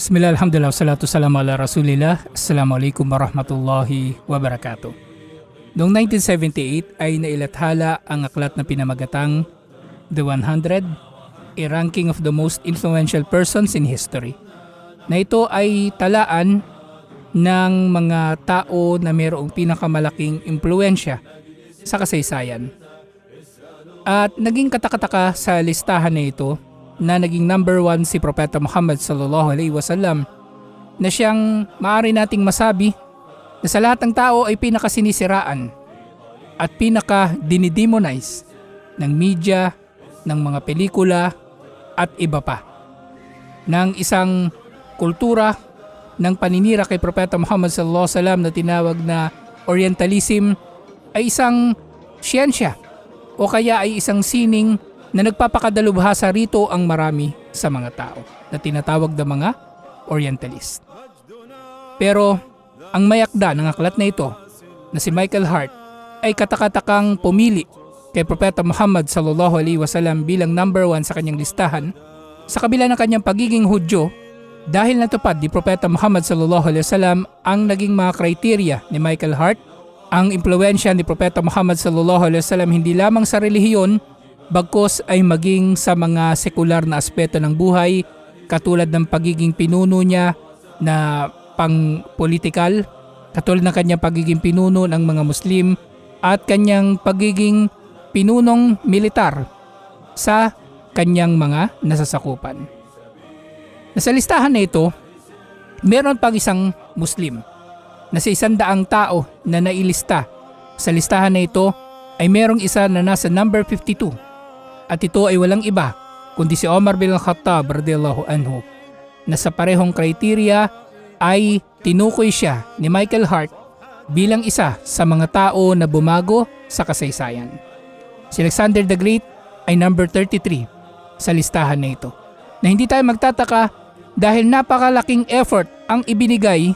Bismillah, alhamdulillah, salatu salam ala rasulillah. Assalamualaikum warahmatullahi wabarakatuh. Noong 1978 ay nailathala ang aklat na pinamagatang The 100, A Ranking of the Most Influential Persons in History. Na ito ay talaan ng mga tao na mayroong pinakamalaking impluensya sa kasaysayan. At naging katakataka sa listahan na ito na naging number one si Propeta Muhammad sallallahu alaihi wasallam na siyang maaari nating masabi na sa lahat ng tao ay pinakasinisiraan at pinaka dinidemonize ng media, ng mga pelikula at iba pa. Ng isang kultura ng paninira kay Propeta Muhammad sallallahu alaihi wasallam na tinawag na Orientalism ay isang siyensya o kaya ay isang sining na nagpapakadalubhasa rito ang marami sa mga tao na tinatawag na mga Orientalist. Pero ang mayakda ng aklat na ito na si Michael Hart ay katakatakang pumili kay Propeta Muhammad sallallahu alaihi wasallam bilang number one sa kanyang listahan sa kabila ng kanyang pagiging Hudyo dahil natupad ni Propeta Muhammad sallallahu alaihi wasallam ang naging mga kriteriya ni Michael Hart ang impluensya ni Propeta Muhammad sallallahu alaihi wasallam hindi lamang sa relihiyon bagkos ay maging sa mga sekular na aspeto ng buhay katulad ng pagiging pinuno niya na pang-political, katulad ng kanyang pagiging pinuno ng mga Muslim at kanyang pagiging pinunong militar sa kanyang mga nasasakupan. Nasa listahan na ito, meron pang isang Muslim na sa isang daang tao na nailista. Sa listahan na ito ay merong isa na nasa number 52 at ito ay walang iba kundi si Omar bin Khattab radiyallahu anhu na sa parehong kriteriya ay tinukoy siya ni Michael Hart bilang isa sa mga tao na bumago sa kasaysayan. Si Alexander the Great ay number 33 sa listahan na ito. Na hindi tayo magtataka dahil napakalaking effort ang ibinigay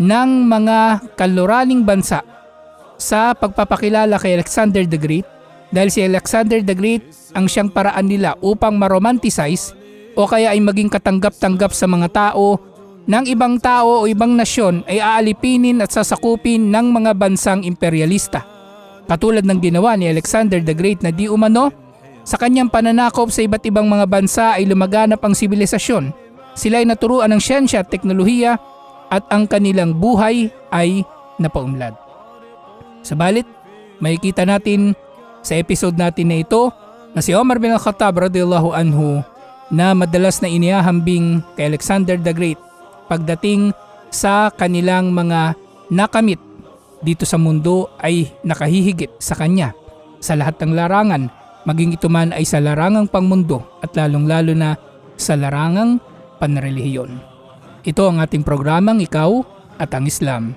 ng mga kaluraning bansa sa pagpapakilala kay Alexander the Great dahil si Alexander the Great ang siyang paraan nila upang maromanticize o kaya ay maging katanggap-tanggap sa mga tao ng ibang tao o ibang nasyon ay aalipinin at sasakupin ng mga bansang imperialista. Katulad ng ginawa ni Alexander the Great na di umano, sa kanyang pananakop sa iba't ibang mga bansa ay lumaganap ang sibilisasyon. Sila ay naturuan ng siyensya at teknolohiya at ang kanilang buhay ay napaumlad. Sabalit, makikita natin sa episode natin na ito, na si Omar bin Al-Khattab radiyallahu anhu na madalas na inihahambing kay Alexander the Great pagdating sa kanilang mga nakamit dito sa mundo ay nakahihigit sa kanya sa lahat ng larangan maging ito man ay sa larangang pangmundo at lalong-lalo na sa larangang panrelihiyon. Ito ang ating programang Ikaw at ang Islam.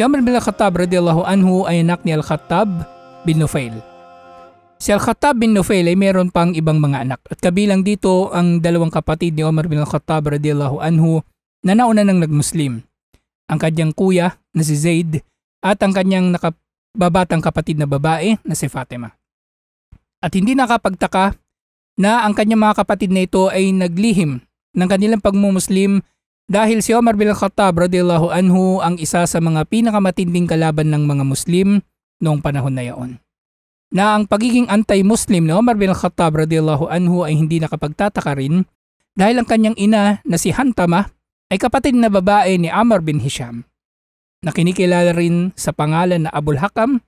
Si Umar bin Al-Khattab radiyallahu anhu ay anak ni Al-Khattab bin Nufail. Si Al-Khattab bin Nufail ay meron pang ibang mga anak at kabilang dito ang dalawang kapatid ni Umar bin Al-Khattab radiyallahu anhu na nauna ng nagmuslim. Ang kanyang kuya na si Zaid at ang kanyang nakababatang kapatid na babae na si Fatima. At hindi nakapagtaka na ang kanyang mga kapatid na ito ay naglihim ng kanilang pagmumuslim dahil si Omar bin Khattab radiyallahu anhu ang isa sa mga pinakamatinding kalaban ng mga Muslim noong panahon na iyon. Na ang pagiging anti-Muslim ni Omar bin Khattab radiyallahu anhu ay hindi nakapagtataka rin dahil ang kanyang ina na si Hantama ay kapatid na babae ni Amr bin Hisham na kinikilala rin sa pangalan na Abul Hakam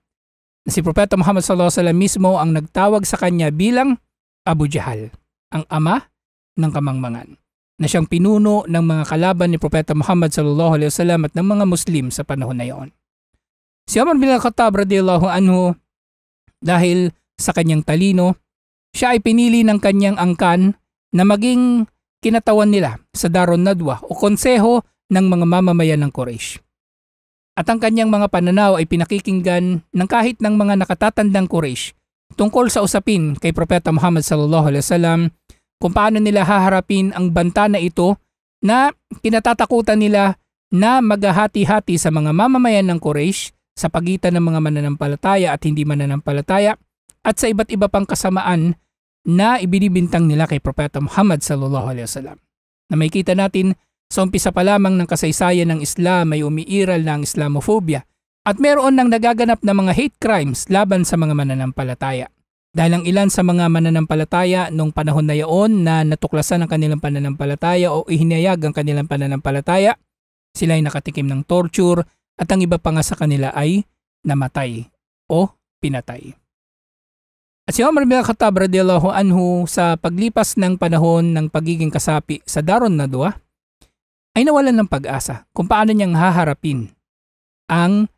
na si Propeta Muhammad sallallahu alaihi wasallam mismo ang nagtawag sa kanya bilang Abu Jahal, ang ama ng kamangmangan na siyang pinuno ng mga kalaban ni Propeta Muhammad sallallahu alaihi wasallam at ng mga Muslim sa panahon na iyon. Si Umar bin Al-Khattab radiyallahu anhu dahil sa kanyang talino, siya ay pinili ng kanyang angkan na maging kinatawan nila sa Darun Nadwa o konseho ng mga mamamayan ng Quraysh. At ang kanyang mga pananaw ay pinakikinggan ng kahit ng mga nakatatandang Quraysh tungkol sa usapin kay Propeta Muhammad sallallahu alaihi wasallam kung paano nila haharapin ang banta na ito na kinatatakutan nila na maghahati-hati sa mga mamamayan ng Quraysh sa pagitan ng mga mananampalataya at hindi mananampalataya at sa iba't iba pang kasamaan na ibinibintang nila kay Propeta Muhammad sallallahu alaihi wasallam. Na makita natin sa umpisa pa lamang ng kasaysayan ng Islam may umiiral ng Islamophobia at meron nang nagaganap na mga hate crimes laban sa mga mananampalataya. Dahil ang ilan sa mga mananampalataya noong panahon na iyon na natuklasan ang kanilang pananampalataya o ihinayag ang kanilang pananampalataya, sila ay nakatikim ng torture at ang iba pa nga sa kanila ay namatay o pinatay. At si Umar bin Khattab radiyallahu anhu sa paglipas ng panahon ng pagiging kasapi sa Daron Nadwa ay nawalan ng pag-asa kung paano niyang haharapin ang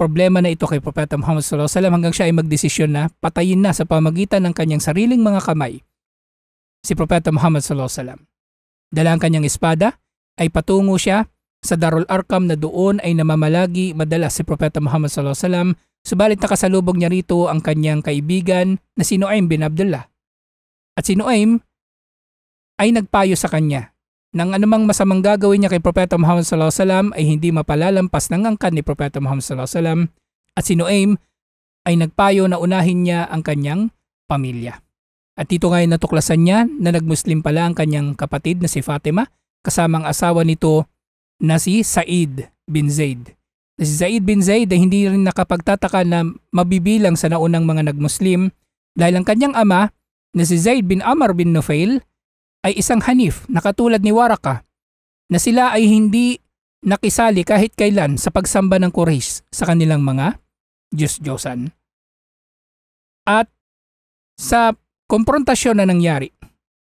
problema na ito kay Propeta Muhammad sallallahu alaihi wasallam hanggang siya ay magdesisyon na patayin na sa pamagitan ng kanyang sariling mga kamay si Propeta Muhammad sallallahu alaihi wasallam. Dala ang kanyang espada ay patungo siya sa Darul Arkam na doon ay namamalagi madalas si Propeta Muhammad sallallahu alaihi wasallam subalit nakasalubog niya rito ang kanyang kaibigan na si Nuaym bin Abdullah. At si Nuaym ay nagpayo sa kanya nang anumang masamang gagawin niya kay Propeta Muhammad sallallahu alaihi wasallam ay hindi mapalalampas ng angkan ni Propeta Muhammad sallallahu alaihi wasallam at si Noaim ay nagpayo na unahin niya ang kanyang pamilya. At dito ngayon natuklasan niya na nagmuslim pala ang kanyang kapatid na si Fatima kasamang asawa nito na si Said bin Zaid. Na si Said bin Zaid ay hindi rin nakapagtataka na mabibilang sa naunang mga nagmuslim dahil ang kanyang ama na si Zaid bin Amr bin Nufail ay isang hanif na katulad ni Waraka na sila ay hindi nakisali kahit kailan sa pagsamba ng Quraysh sa kanilang mga Diyos-Diyosan. At sa komprontasyon na nangyari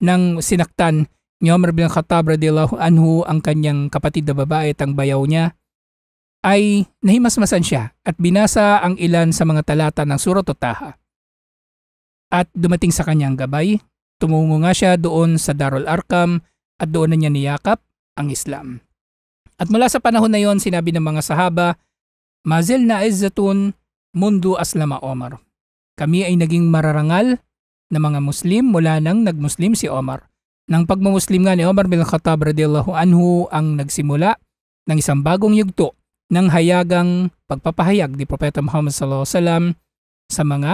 ng sinaktan ni Umar bin Khattab radiyallahu anhu ang kanyang kapatid na babae at ang bayaw niya ay nahimasmasan siya at binasa ang ilan sa mga talata ng Surat Taha. At dumating sa kanyang gabay Tumungo nga siya doon sa Darul Arqam at doon na niya niyakap ang Islam. At mula sa panahon na yon sinabi ng mga sahaba, Mazil na izzatun mundo aslama Omar. Kami ay naging mararangal na mga Muslim mula nang nagmuslim si Omar. Nang pagmamuslim nga ni Omar bin Khattab radiyallahu anhu ang nagsimula ng isang bagong yugto ng hayagang pagpapahayag ni Propeta Muhammad sallallahu alaihi wasallam sa mga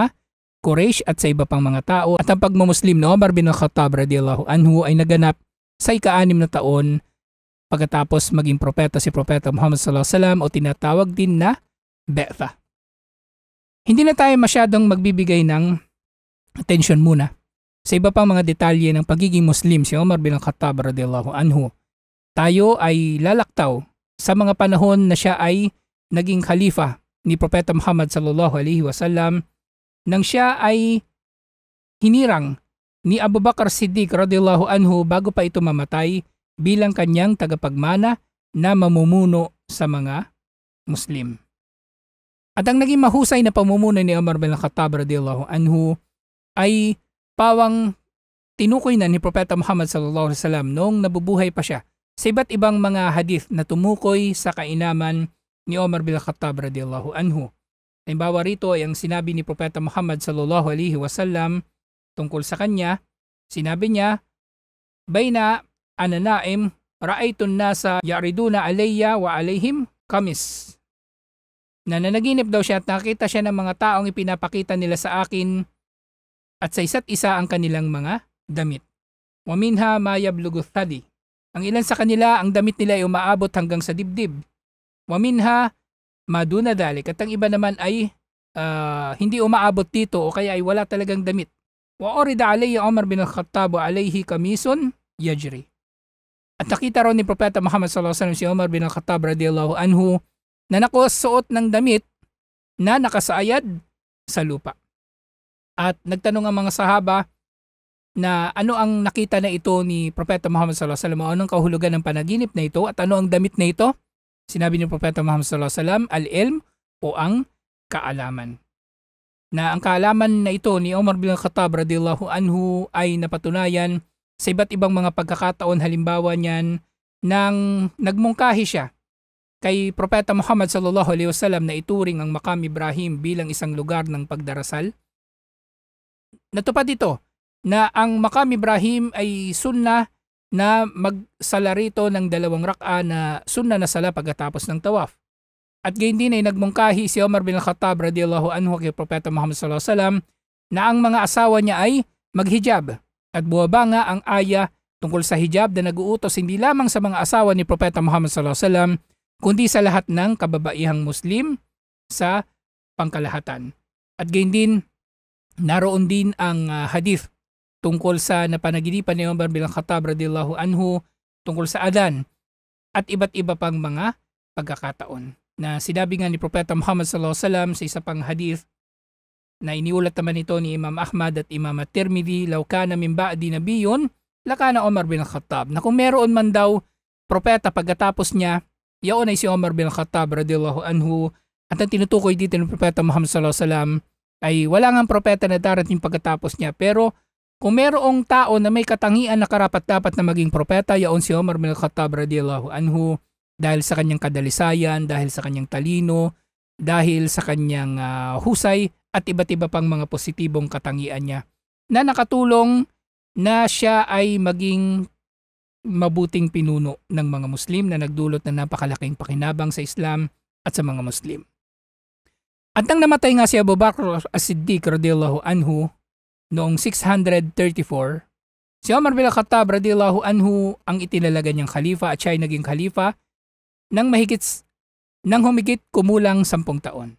Quraysh at sa iba pang mga tao at ang pagmumuslim ni Omar bin Khattab radiyallahu anhu ay naganap sa ikaanim na taon pagkatapos maging propeta si Propeta Muhammad sallallahu alaihi wasallam o tinatawag din na Betha. Hindi na tayo masyadong magbibigay ng attention muna sa iba pang mga detalye ng pagiging Muslim si Omar bin Khattab radiyallahu anhu. Tayo ay lalaktaw sa mga panahon na siya ay naging khalifa ni Propeta Muhammad sallallahu alaihi wasallam nang siya ay hinirang ni Abu Bakar Siddiq radiyallahu anhu bago pa ito mamatay bilang kanyang tagapagmana na mamumuno sa mga Muslim. At ang naging mahusay na pamumuno ni Umar bin Khattab radiyallahu anhu ay pawang tinukoy na ni Propeta Muhammad sallallahu alaihi wasallam noong nabubuhay pa siya sa iba't ibang mga hadith na tumukoy sa kainaman ni Umar bin Khattab radiyallahu anhu. Halimbawa rito ay ang sinabi ni Propeta Muhammad sallallahu alaihi wasallam tungkol sa kanya. Sinabi niya, Bayna ananaim ra'aytun nasa yariduna alayya wa alayhim kamis. Nananaginip daw siya at nakita siya ng mga taong ipinapakita nila sa akin at sa isa't isa ang kanilang mga damit. Waminha mayablugul thadi. Ang ilan sa kanila, ang damit nila ay umaabot hanggang sa dibdib. Waminha maduna dalik at ang iba naman ay uh, hindi umaabot dito o kaya ay wala talagang damit. Wa orida alayya Umar bin al-Khattab alayhi kamisun yajri. At nakita ron ni Propeta Muhammad sallallahu alaihi wasallam si Umar bin al-Khattab radhiyallahu anhu na nakasuot ng damit na nakasaayad sa lupa. At nagtanong ang mga sahaba na ano ang nakita na ito ni Propeta Muhammad sallallahu alaihi wasallam, anong kahulugan ng panaginip na ito at ano ang damit na ito? Sinabi ni Propeta Muhammad sallallahu alaihi wasallam, al-ilm o ang kaalaman. Na ang kaalaman na ito ni Umar bin Khattab radhiyallahu anhu ay napatunayan sa iba't ibang mga pagkakataon halimbawa niyan nang nagmungkahi siya kay Propeta Muhammad sallallahu alaihi wasallam na ituring ang Makam Ibrahim bilang isang lugar ng pagdarasal. Natupad ito na ang Makam Ibrahim ay sunnah na magsala rito ng dalawang rak'a na sunna na sala pagkatapos ng tawaf. At gayon din ay nagmungkahi si Omar bin Khattab radiyallahu anhu kay Propeta Muhammad sallallahu alaihi wasallam na ang mga asawa niya ay maghijab at buwaba nga ang aya tungkol sa hijab na naguutos hindi lamang sa mga asawa ni Propeta Muhammad sallallahu alaihi wasallam kundi sa lahat ng kababaihang Muslim sa pangkalahatan. At gayon din naroon din ang uh, hadith tungkol sa napanaginipan ni Umar bin Khattab radiyallahu anhu tungkol sa adan at iba't iba pang mga pagkakataon na sinabi nga ni Propeta Muhammad sallallahu alaihi wasallam sa isa pang hadith na iniulat naman ito ni Imam Ahmad at Imam At-Tirmidhi law kana min ba'di nabiyon lakana Umar bin Khattab na kung meron man daw propeta pagkatapos niya yaon ay si Umar bin Khattab radiyallahu anhu at ang tinutukoy dito ng Propeta Muhammad sallallahu alaihi wasallam ay wala ngang propeta na darating pagkatapos niya pero kung merong tao na may katangian na karapat-dapat na maging propeta, yaon si Omar bin Khattab radiyallahu anhu dahil sa kanyang kadalisayan, dahil sa kanyang talino, dahil sa kanyang uh, husay at iba't iba pang mga positibong katangian niya na nakatulong na siya ay maging mabuting pinuno ng mga Muslim na nagdulot ng napakalaking pakinabang sa Islam at sa mga Muslim. At nang namatay nga si Abu Bakr as-Siddiq radiyallahu anhu, noong 634, si Omar bin Khattab radiyallahu anhu ang itinalaga niyang khalifa at siya ay naging khalifa nang mahigit nang humigit kumulang 10 taon.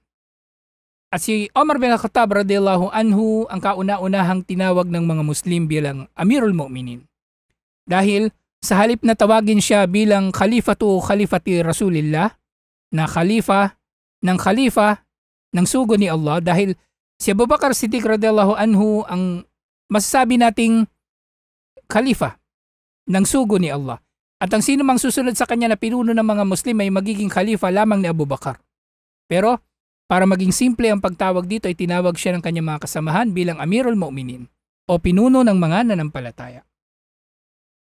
At si Omar bin Khattab radiyallahu anhu ang kauna-unahang tinawag ng mga Muslim bilang Amirul Mu'minin. Dahil sa halip na tawagin siya bilang Khalifatu Khalifati Rasulillah na Khalifa ng Khalifa ng sugo ni Allah dahil Si Abu Bakar Siddiq radiyallahu anhu ang masasabi nating khalifa ng sugo ni Allah. At ang sino mang susunod sa kanya na pinuno ng mga Muslim ay magiging khalifa lamang ni Abu Bakar. Pero para maging simple ang pagtawag dito ay tinawag siya ng kanyang mga kasamahan bilang Amirul Mu'minin o pinuno ng mga nanampalataya.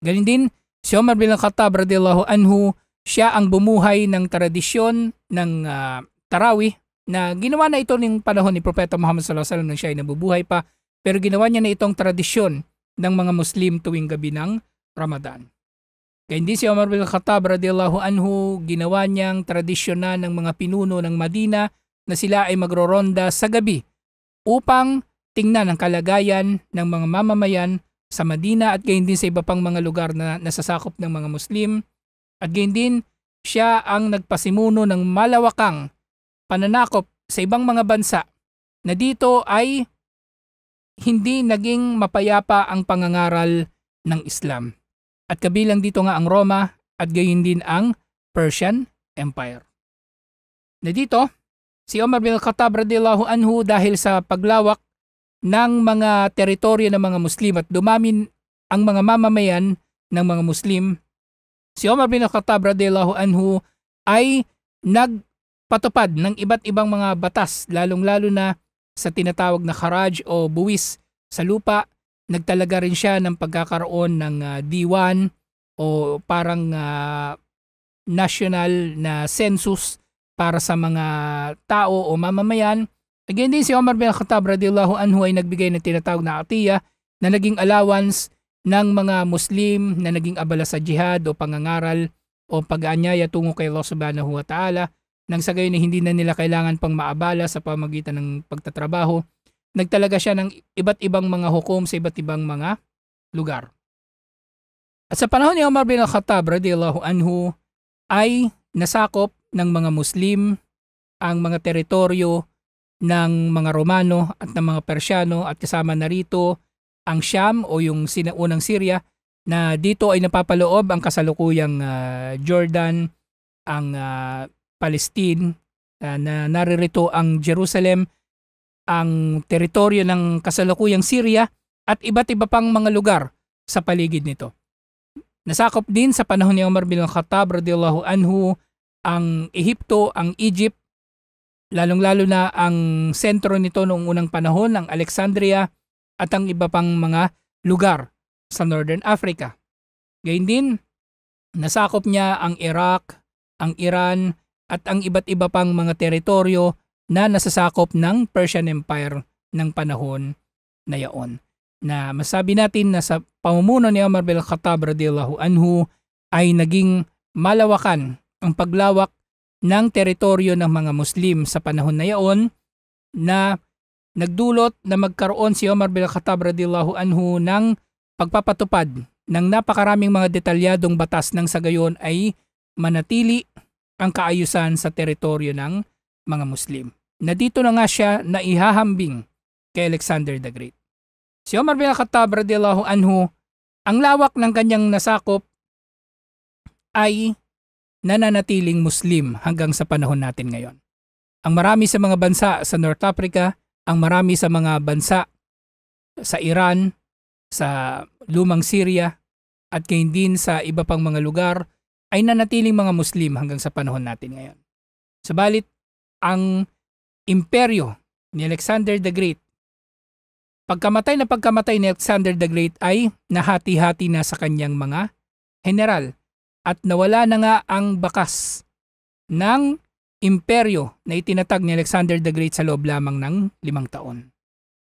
Ganin din, si Omar bin Khattab radiyallahu anhu, siya ang bumuhay ng tradisyon ng uh, tarawih na ginawa na ito ng panahon ni Propeta Muhammad sallallahu alaihi wasallam nang siya ay nabubuhay pa pero ginawa niya na itong tradisyon ng mga Muslim tuwing gabi ng Ramadan. Kaya hindi si Umar bin Khattab radiyallahu anhu ginawa niyang tradisyon na ng mga pinuno ng Madina na sila ay magroronda sa gabi upang tingnan ang kalagayan ng mga mamamayan sa Madina at gayon din sa iba pang mga lugar na nasasakop ng mga Muslim. At gayon din, siya ang nagpasimuno ng malawakang pananakop sa ibang mga bansa na dito ay hindi naging mapayapa ang pangangaral ng Islam. At kabilang dito nga ang Roma at gayon din ang Persian Empire. Na dito, si Omar bin Khattab radiyallahu anhu dahil sa paglawak ng mga teritoryo ng mga Muslim at dumamin ang mga mamamayan ng mga Muslim, si Omar bin Khattab radiyallahu anhu ay nag patupad ng iba't ibang mga batas lalong-lalo na sa tinatawag na karaj o buwis sa lupa. Nagtalaga rin siya ng pagkakaroon ng uh, ah, D1 o parang uh, national na census para sa mga tao o mamamayan. Again din si Omar bin Khattab radiyallahu anhu ay nagbigay ng tinatawag na atiya na naging allowance ng mga Muslim na naging abala sa jihad o pangangaral o pag-aanyaya tungo kay Allah subhanahu wa ta'ala nang sa gayon hindi na nila kailangan pang maabala sa pamagitan ng pagtatrabaho, nagtalaga siya ng iba't ibang mga hukom sa iba't ibang mga lugar. At sa panahon ni Umar bin Al-Khattab radiyallahu anhu ay nasakop ng mga Muslim ang mga teritoryo ng mga Romano at ng mga Persiano at kasama na rito ang Sham o yung sinaunang Syria na dito ay napapaloob ang kasalukuyang uh, Jordan, ang uh, Palestine uh, na naririto ang Jerusalem, ang teritoryo ng kasalukuyang Syria at iba't iba pang mga lugar sa paligid nito. Nasakop din sa panahon ni Umar bin Khattab radiyallahu anhu ang Ehipto, ang Egypt, lalong-lalo na ang sentro nito noong unang panahon, ang Alexandria at ang iba pang mga lugar sa Northern Africa. Gayun din, nasakop niya ang Iraq, ang Iran, at ang iba't iba pang mga teritoryo na nasasakop ng Persian Empire ng panahon na yaon. Na masabi natin na sa pamumuno ni Umar bin Khattab radiyallahu anhu ay naging malawakan ang paglawak ng teritoryo ng mga Muslim sa panahon na yaon na nagdulot na magkaroon si Umar bin Khattab radiyallahu anhu ng pagpapatupad ng napakaraming mga detalyadong batas ng sagayon ay manatili ang kaayusan sa teritoryo ng mga Muslim. Na dito na nga siya na ihahambing kay Alexander the Great. Si Omar bin Khattab radiyallahu anhu, ang lawak ng kanyang nasakop ay nananatiling Muslim hanggang sa panahon natin ngayon. Ang marami sa mga bansa sa North Africa, ang marami sa mga bansa sa Iran, sa lumang Syria, at gayon din sa iba pang mga lugar ay nanatiling mga Muslim hanggang sa panahon natin ngayon. Sabalit, ang imperyo ni Alexander the Great, pagkamatay na pagkamatay ni Alexander the Great ay nahati-hati na sa kanyang mga general at nawala na nga ang bakas ng imperyo na itinatag ni Alexander the Great sa loob lamang ng limang taon.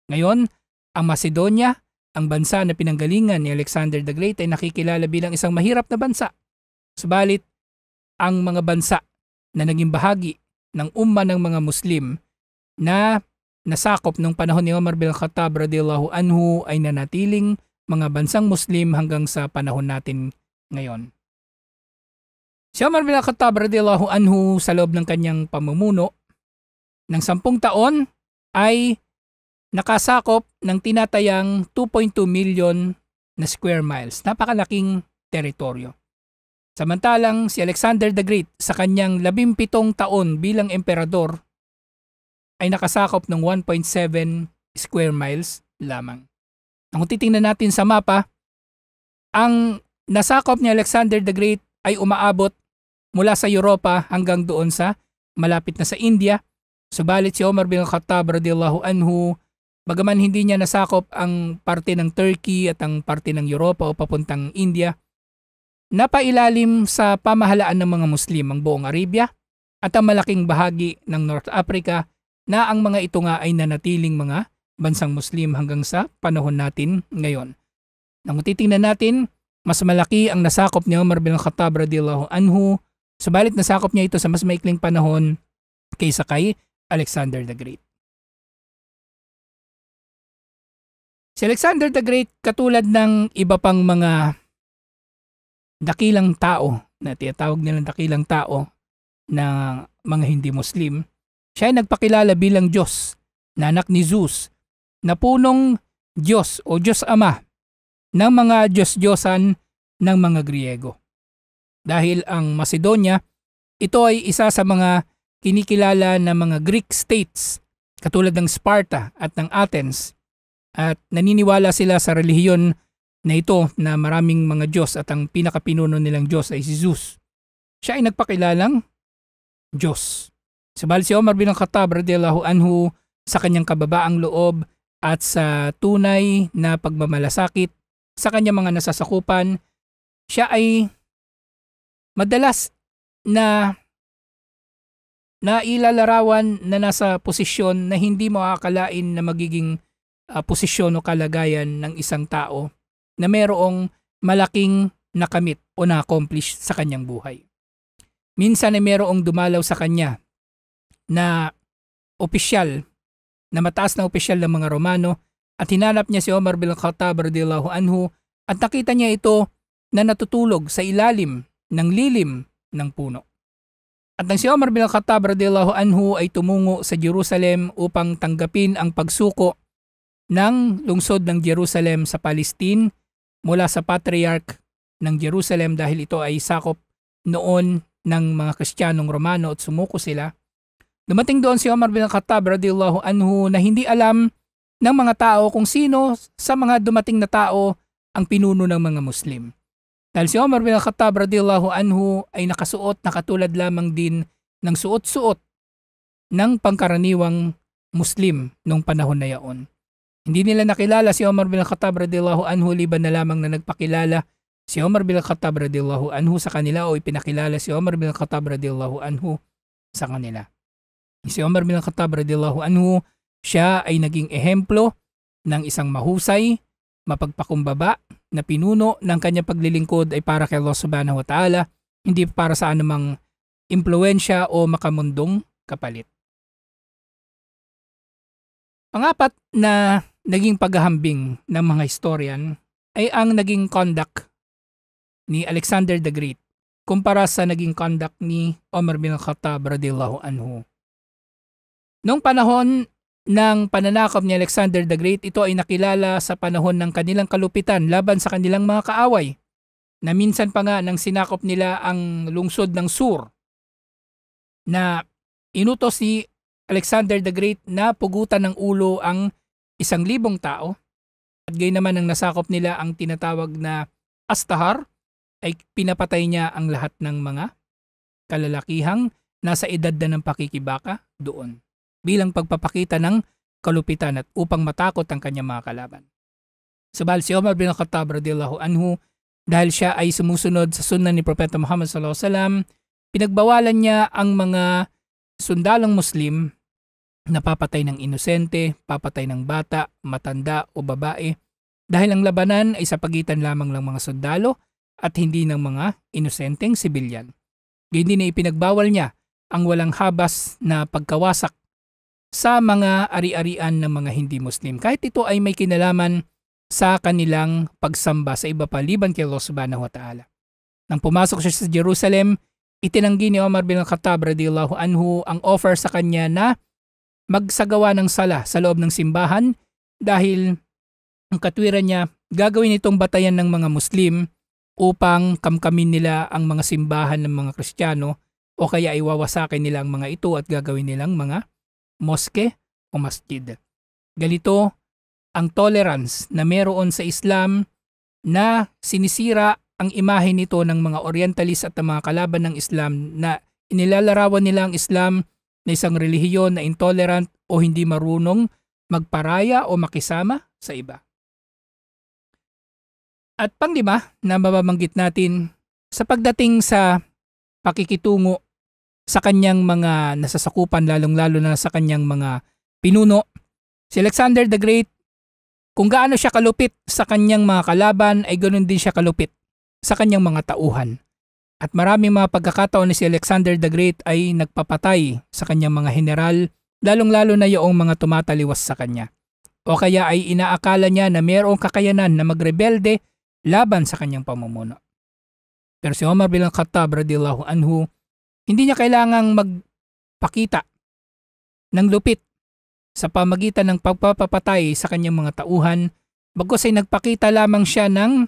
Ngayon, ang Macedonia, ang bansa na pinanggalingan ni Alexander the Great ay nakikilala bilang isang mahirap na bansa Subalit, ang mga bansa na naging bahagi ng umma ng mga Muslim na nasakop nung panahon ni Umar bin Khattab radiyallahu anhu ay nanatiling mga bansang Muslim hanggang sa panahon natin ngayon. Si Umar bin Khattab radiyallahu anhu sa loob ng kanyang pamumuno ng sampung taon ay nakasakop ng tinatayang 2.2 million na square miles. Napakalaking teritoryo. Samantalang si Alexander the Great sa kanyang labimpitong taon bilang emperador ay nakasakop ng 1.7 square miles lamang. Kung titingnan natin sa mapa, ang nasakop ni Alexander the Great ay umaabot mula sa Europa hanggang doon sa malapit na sa India. Subalit si Omar bin Khattab radiyallahu anhu, bagaman hindi niya nasakop ang parte ng Turkey at ang parte ng Europa o papuntang India, napailalim sa pamahalaan ng mga Muslim ang buong Arabia at ang malaking bahagi ng North Africa na ang mga ito nga ay nanatiling mga bansang Muslim hanggang sa panahon natin ngayon. Nang titingnan natin, mas malaki ang nasakop ni Umar bin Khattab radiyallahu anhu, subalit nasakop niya ito sa mas maikling panahon kaysa kay Alexander the Great. Si Alexander the Great katulad ng iba pang mga dakilang tao na tinatawag nilang dakilang tao na mga hindi Muslim, siya ay nagpakilala bilang Diyos, na anak ni Zeus, na punong Diyos o Diyos Ama ng mga Diyos-Diyosan ng mga Griego. Dahil ang Macedonia, ito ay isa sa mga kinikilala ng mga Greek states katulad ng Sparta at ng Athens at naniniwala sila sa relihiyon na ito na maraming mga Diyos at ang pinakapinuno nilang Diyos ay si Zeus. Siya ay nagpakilalang Diyos. Sabali si Omar bin Khattab radiyallahu anhu sa kanyang kababaang loob at sa tunay na pagmamalasakit sa kanyang mga nasasakupan, siya ay madalas na nailalarawan na nasa posisyon na hindi mo akakalain na magiging uh, posisyon o kalagayan ng isang tao na merong malaking nakamit o na-accomplish sa kanyang buhay. Minsan ay merong dumalaw sa kanya na opisyal, na mataas na opisyal ng mga Romano at hinanap niya si Omar bin Khattab radiyallahu anhu at nakita niya ito na natutulog sa ilalim ng lilim ng puno. At nang si Omar bin Khattab radiyallahu anhu ay tumungo sa Jerusalem upang tanggapin ang pagsuko ng lungsod ng Jerusalem sa Palestine mula sa Patriarch ng Jerusalem dahil ito ay sakop noon ng mga Kristiyanong Romano at sumuko sila. Dumating doon si Omar bin Khattab radiyallahu anhu na hindi alam ng mga tao kung sino sa mga dumating na tao ang pinuno ng mga Muslim. Dahil si Omar bin Khattab radiyallahu anhu ay nakasuot na katulad lamang din ng suot-suot ng pangkaraniwang Muslim noong panahon na yaon. Hindi nila nakilala si Omar bin Khattab radiyallahu anhu liban na lamang na nagpakilala si Omar bin Khattab radiyallahu anhu sa kanila o ipinakilala si Omar bin Khattab radiyallahu anhu sa kanila. Si Omar bin Khattab radiyallahu anhu, siya ay naging ehemplo ng isang mahusay, mapagpakumbaba na pinuno ng kanyang paglilingkod ay para kay Allah subhanahu wa ta'ala, hindi para sa anumang impluensya o makamundong kapalit. Pangapat na naging paghahambing ng mga historian ay ang naging conduct ni Alexander the Great kumpara sa naging conduct ni Omar bin Khattab radiyallahu anhu. Noong panahon ng pananakop ni Alexander the Great, ito ay nakilala sa panahon ng kanilang kalupitan laban sa kanilang mga kaaway na minsan pa nga nang sinakop nila ang lungsod ng Sur na inutos si Alexander the Great na pugutan ng ulo ang isang libong tao. At gay naman ang nasakop nila ang tinatawag na Astahar ay pinapatay niya ang lahat ng mga kalalakihang nasa edad na ng pakikibaka doon bilang pagpapakita ng kalupitan at upang matakot ang kanyang mga kalaban. Sabal si Omar bin Khattab radiyallahu anhu dahil siya ay sumusunod sa sunan ni Propeta Muhammad sallallahu alaihi wasallam, pinagbawalan niya ang mga sundalong Muslim napapatay ng inosente, papatay ng bata, matanda o babae dahil ang labanan ay sa pagitan lamang ng mga sundalo at hindi ng mga inosenteng sibilyan. Hindi na ipinagbawal niya ang walang habas na pagkawasak sa mga ari-arian ng mga hindi Muslim kahit ito ay may kinalaman sa kanilang pagsamba sa iba paliban kay Allah Subhanahu wa Ta'ala. Nang pumasok siya sa Jerusalem, itinanggi ni Omar bin Al-Khattab radiyallahu anhu ang offer sa kanya na magsagawa ng sala sa loob ng simbahan dahil ang katwiran niya gagawin itong batayan ng mga Muslim upang kamkamin nila ang mga simbahan ng mga Kristiyano o kaya iwawasakin nila ang mga ito at gagawin nilang mga moske o masjid. Galito ang tolerance na meron sa Islam na sinisira ang imahe nito ng mga Orientalist at mga kalaban ng Islam na inilalarawan nila ang Islam na isang relihiyon na intolerant o hindi marunong magparaya o makisama sa iba. At panglima na mababanggit natin sa pagdating sa pakikitungo sa kanyang mga nasasakupan lalong-lalo na sa kanyang mga pinuno, si Alexander the Great kung gaano siya kalupit sa kanyang mga kalaban ay ganoon din siya kalupit sa kanyang mga tauhan. At maraming mga pagkakataon ni si Alexander the Great ay nagpapatay sa kanyang mga general, lalong-lalo na yoong mga tumataliwas sa kanya. O kaya ay inaakala niya na mayroong kakayanan na magrebelde laban sa kanyang pamumuno. Pero si Omar bin Khattab radiyallahu anhu, hindi niya kailangang magpakita ng lupit sa pamagitan ng pagpapapatay sa kanyang mga tauhan bagos ay nagpakita lamang siya ng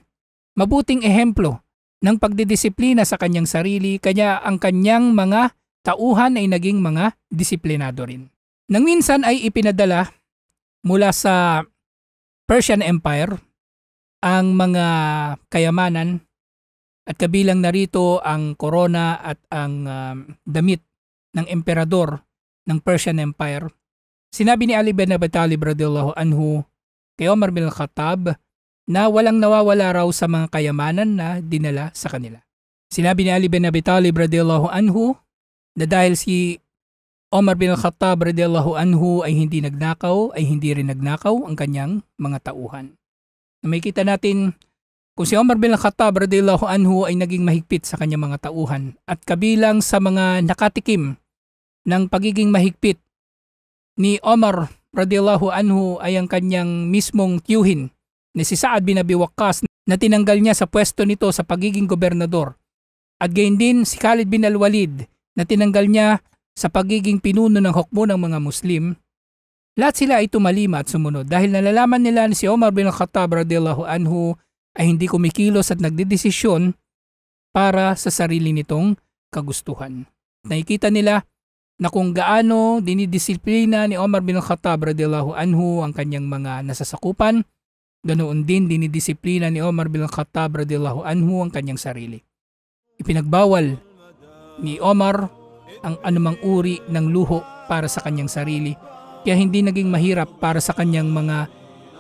mabuting ehemplo ng pagdidisiplina sa kanyang sarili kaya ang kanyang mga tauhan ay naging mga disiplinado rin. Nang minsan ay ipinadala mula sa Persian Empire ang mga kayamanan at kabilang narito ang korona at ang um, damit ng emperador ng Persian Empire. Sinabi ni Ali bin Abi Talib radiyallahu anhu kay Omar bin Al-Khattab na walang nawawala raw sa mga kayamanan na dinala sa kanila. Sinabi ni Ali bin Abi Talib radiyallahu anhu na dahil si Omar bin Al-Khattab radiyallahu anhu ay hindi nagnakaw, ay hindi rin nagnakaw ang kanyang mga tauhan. Na makita natin kung si Omar bin Al-Khattab radiyallahu anhu ay naging mahigpit sa kanyang mga tauhan at kabilang sa mga nakatikim ng pagiging mahigpit ni Omar radiyallahu anhu ay ang kanyang mismong tiyuhin ni si Saad bin Abi Waqqas na tinanggal niya sa pwesto nito sa pagiging gobernador. At gayon din si Khalid bin al-Walid na tinanggal niya sa pagiging pinuno ng hukbo ng mga Muslim. Lahat sila ay tumalima at sumunod dahil nalalaman nila ni si Omar bin al-Khattab radiyallahu anhu ay hindi kumikilos at nagdedesisyon para sa sarili nitong kagustuhan. Nakikita nila na kung gaano dinidisiplina ni Omar bin al-Khattab radiyallahu anhu ang kanyang mga nasasakupan Ganoon din dinidisiplina ni Omar bin Khattab radiyallahu anhu ang kanyang sarili. Ipinagbawal ni Omar ang anumang uri ng luho para sa kanyang sarili kaya hindi naging mahirap para sa kanyang mga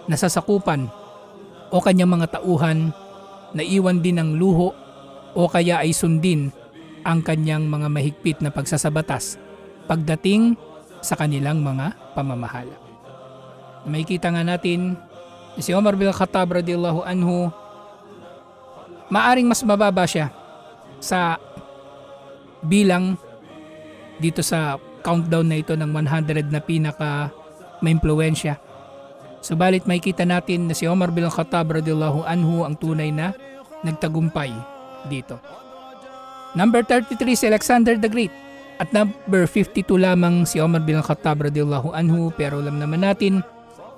nasasakupan o kanyang mga tauhan na iwan din ang luho o kaya ay sundin ang kanyang mga mahigpit na pagsasabatas pagdating sa kanilang mga pamamahala. May Makikita nga natin si Umar bin Khattab radiyallahu anhu, maaring mas mababa siya sa bilang dito sa countdown na ito ng 100 na pinaka maimpluwensya. Subalit makikita natin na si Omar bin Khattab radiyallahu anhu ang tunay na nagtagumpay dito. Number 33 si Alexander the Great at number 52 lamang si Omar bin Khattab radiyallahu anhu pero alam naman natin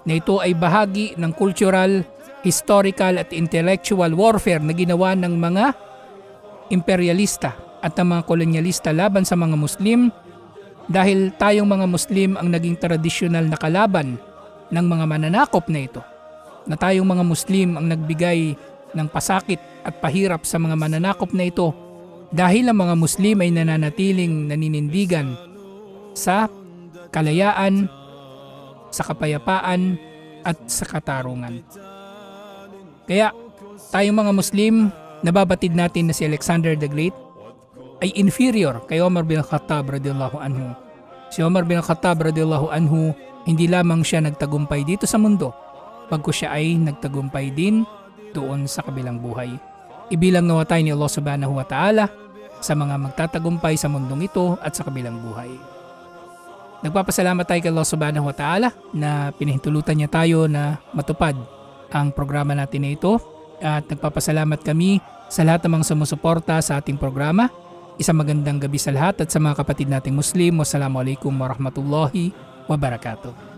na ito ay bahagi ng cultural, historical at intellectual warfare na ginawa ng mga imperialista at ng mga kolonyalista laban sa mga Muslim dahil tayong mga Muslim ang naging tradisyonal na kalaban ng mga mananakop na ito. Na tayong mga Muslim ang nagbigay ng pasakit at pahirap sa mga mananakop na ito dahil ang mga Muslim ay nananatiling naninindigan sa kalayaan sa kapayapaan at sa katarungan. Kaya tayong mga Muslim, nababatid natin na si Alexander the Great ay inferior kay Omar bin Khattab radiyallahu anhu. Si Omar bin Khattab radiyallahu anhu, hindi lamang siya nagtagumpay dito sa mundo, pagko siya ay nagtagumpay din doon sa kabilang buhay. Ibilang nawa tayo ni Allah subhanahu wa ta'ala sa mga magtatagumpay sa mundong ito at sa kabilang buhay. Nagpapasalamat tayo kay Allah Subhanahu wa Ta'ala na pinahintulutan niya tayo na matupad ang programa natin na ito at nagpapasalamat kami sa lahat ng mga sumusuporta sa ating programa. Isang magandang gabi sa lahat at sa mga kapatid nating Muslim. Wassalamualaikum warahmatullahi wabarakatuh.